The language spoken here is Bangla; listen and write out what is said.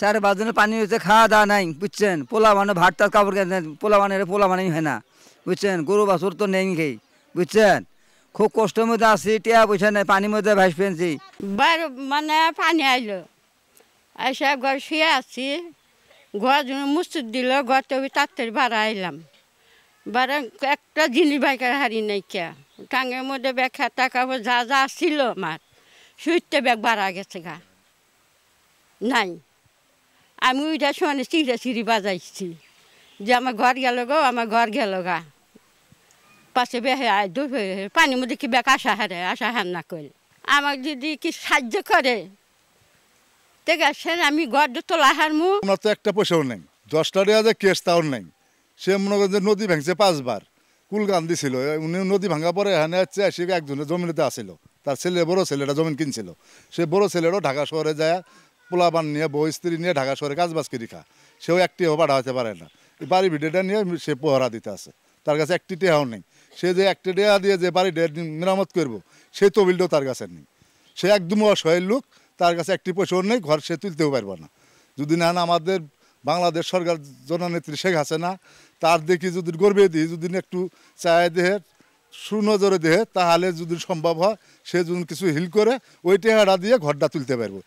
চার বাজনে পানি হয়েছে খাওয়া দাওয়া নাই বুঝছেন পোলা মানে ভাত টাত কাপড় পোলা মানে পোলা মানে হয় না বুঝছেন গরু বাছুর তো নেই খেয়ে বুঝছেন খুব কষ্টের মধ্যে আসি টিয়া বুঝছেন নাই পানির মধ্যে ভাস পেয়েছি মানে পানি আইলো এসে ঘর শুয়ে আছি ঘর মুসুর দিল ঘর তো তাড়াতাড়ি ভাড়া আইলাম বারে একটা জিনিস বাইকার হারি নাইকা টাঙ্গের মধ্যে ব্যাগ খাতা কাপড় যা যা ছিল আমার সুইতে ব্যাগ বাড়া গেছে গা নাই আমি ওইটা শুনে চিড়ে চিড়ি বাজাইছি যে আমার ঘর গেল গো আমার ঘর গেল গা পাশে বেহে দুই পানির মধ্যে কি ব্যাগ আসা হারে আসা হার না করে আমার যদি কি সাহায্য করে ঠিক আছে আমি ঘর তোলা হারমু আমার তো একটা পয়সাও নেই দশটা টাকা কেস তাও নেই সে মনে করেন যে নদী ভেঙছে পাঁচবার কুলগান দিছিল উনি নদী ভাঙা পরে এখানে হচ্ছে সে একজনের জমিতে আসিল তার ছেলে বড় ছেলেটা জমিন কিনছিল সে বড় ছেলেরও ঢাকা শহরে যায় পোলা বান নিয়ে বউ স্ত্রী নিয়ে ঢাকা শহরে কাজ বাজ করে খা সেও একটি ভাড়া হতে পারে না বাড়ি ভিডিওটা নিয়ে সে পোহরা দিতে আছে তার কাছে একটি টেহাও নেই সে যে একটি টেহা দিয়ে যে বাড়ি মেরামত করবো সেই তবিলটাও তার কাছে নেই সে একদম অসহায় লোক তার কাছে একটি পয়সাও নেই ঘর সে তুলতেও পারবে না যদি না আমাদের বাংলাদেশ সরকার জননেত্রী শেখ হাসিনা তার দেখি যদি গর্বে দিই যদি একটু চায় দেহে সুনজরে দেহে তাহলে যদি সম্ভব হয় সে যদি কিছু হিল করে ওই টেহারা দিয়ে ঘরটা তুলতে পারবো